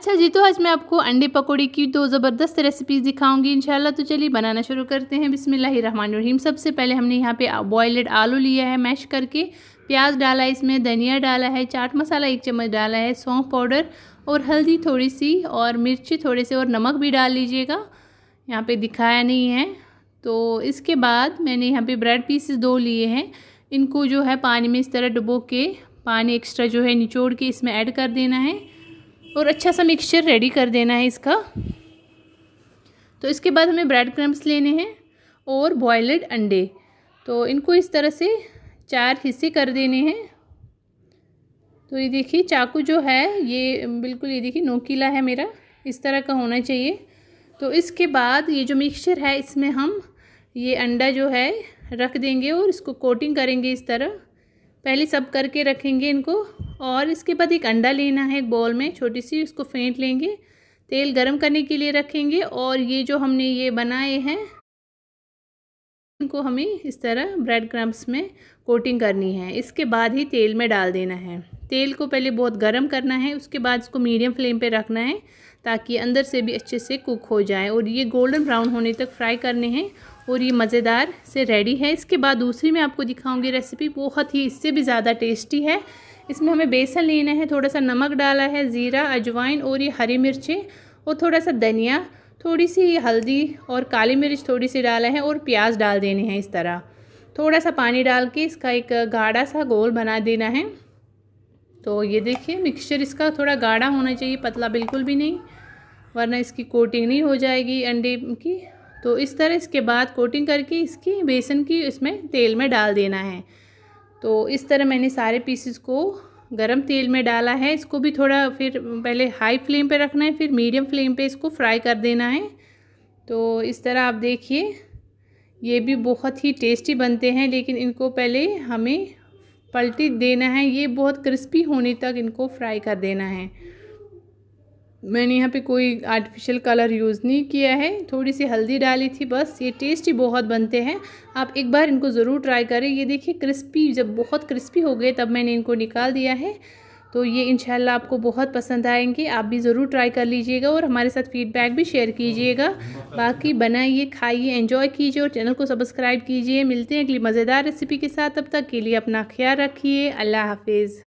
अच्छा जी तो आज मैं आपको अंडे पकौड़े की दो ज़बरदस्त रेसिपीज़ दिखाऊंगी इंशाल्लाह तो चलिए बनाना शुरू करते हैं बिस्मिल्लाहिर्रहमानिर्रहीम सबसे पहले हमने यहाँ पे बॉयल्ड आलू लिया है मैश करके प्याज डाला है इसमें धनिया डाला है चाट मसाला एक चम्मच डाला है सौंफ पाउडर और हल्दी थोड़ी सी और मिर्ची थोड़े से और नमक भी डाल लीजिएगा यहाँ पर दिखाया नहीं है तो इसके बाद मैंने यहाँ पर ब्रेड पीसेस दो लिए हैं इनको जो है पानी में इस तरह डुबो के पानी एक्स्ट्रा जो है निचोड़ के इसमें ऐड कर देना है और अच्छा सा मिक्सचर रेडी कर देना है इसका तो इसके बाद हमें ब्रेड क्रम्स लेने हैं और बॉयल्ड अंडे तो इनको इस तरह से चार हिस्से कर देने हैं तो ये देखिए चाकू जो है ये बिल्कुल ये देखिए नोकीला है मेरा इस तरह का होना चाहिए तो इसके बाद ये जो मिक्सचर है इसमें हम ये अंडा जो है रख देंगे और इसको कोटिंग करेंगे इस तरह पहले सब करके रखेंगे इनको और इसके बाद एक अंडा लेना है एक बॉल में छोटी सी इसको फेंट लेंगे तेल गरम करने के लिए रखेंगे और ये जो हमने ये बनाए हैं इनको हमें इस तरह ब्रेड क्रम्स में कोटिंग करनी है इसके बाद ही तेल में डाल देना है तेल को पहले बहुत गर्म करना है उसके बाद इसको मीडियम फ्लेम पर रखना है ताकि अंदर से भी अच्छे से कुक हो जाए और ये गोल्डन ब्राउन होने तक फ्राई करने हैं और ये मज़ेदार से रेडी है इसके बाद दूसरी मैं आपको दिखाऊंगी रेसिपी बहुत ही इससे भी ज़्यादा टेस्टी है इसमें हमें बेसन लेना है थोड़ा सा नमक डाला है ज़ीरा अजवाइन और ये हरी मिर्चें और थोड़ा सा धनिया थोड़ी सी हल्दी और काली मिर्च थोड़ी सी डाला है और प्याज डाल देने हैं इस तरह थोड़ा सा पानी डाल के इसका एक गाढ़ा सा गोल बना देना है तो ये देखिए मिक्सचर इसका थोड़ा गाढ़ा होना चाहिए पतला बिल्कुल भी नहीं वरना इसकी कोटिंग नहीं हो जाएगी अंडे की तो इस तरह इसके बाद कोटिंग करके इसकी बेसन की इसमें तेल में डाल देना है तो इस तरह मैंने सारे पीसेस को गरम तेल में डाला है इसको भी थोड़ा फिर पहले हाई फ्लेम पे रखना है फिर मीडियम फ्लेम पे इसको फ्राई कर देना है तो इस तरह आप देखिए ये भी बहुत ही टेस्टी बनते हैं लेकिन इनको पहले हमें पलटी देना है ये बहुत क्रिस्पी होने तक इनको फ्राई कर देना है मैंने यहाँ पे कोई आर्टिफिशियल कलर यूज़ नहीं किया है थोड़ी सी हल्दी डाली थी बस ये टेस्टी बहुत बनते हैं आप एक बार इनको ज़रूर ट्राई करें ये देखिए क्रिस्पी जब बहुत क्रिस्पी हो गए तब मैंने इनको निकाल दिया है तो ये इनशाला आपको बहुत पसंद आएंगे आप भी ज़रूर ट्राई कर लीजिएगा और हमारे साथ फीडबैक भी शेयर कीजिएगा बाकी बनाइए खाइए एंजॉय कीजिए और चैनल को सब्सक्राइब कीजिए मिलते हैं अगली मज़ेदार रेसिपी के साथ तब तक के लिए अपना ख्याल रखिए अल्लाह हाफिज़